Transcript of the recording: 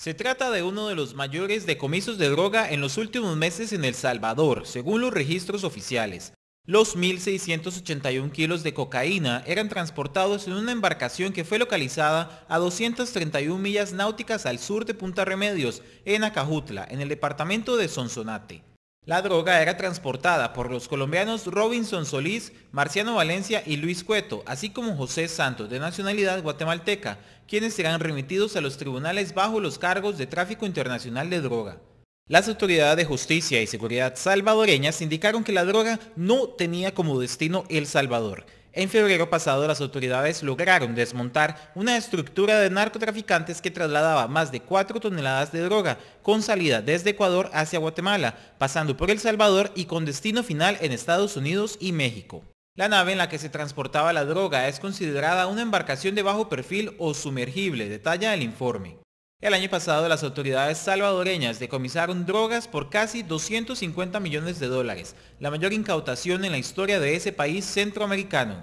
Se trata de uno de los mayores decomisos de droga en los últimos meses en El Salvador, según los registros oficiales. Los 1.681 kilos de cocaína eran transportados en una embarcación que fue localizada a 231 millas náuticas al sur de Punta Remedios, en Acajutla, en el departamento de Sonsonate. La droga era transportada por los colombianos Robinson Solís, Marciano Valencia y Luis Cueto, así como José Santos, de nacionalidad guatemalteca, quienes serán remitidos a los tribunales bajo los cargos de tráfico internacional de droga. Las autoridades de justicia y seguridad salvadoreñas indicaron que la droga no tenía como destino El Salvador, en febrero pasado, las autoridades lograron desmontar una estructura de narcotraficantes que trasladaba más de 4 toneladas de droga, con salida desde Ecuador hacia Guatemala, pasando por El Salvador y con destino final en Estados Unidos y México. La nave en la que se transportaba la droga es considerada una embarcación de bajo perfil o sumergible, detalla el informe. El año pasado las autoridades salvadoreñas decomisaron drogas por casi 250 millones de dólares, la mayor incautación en la historia de ese país centroamericano.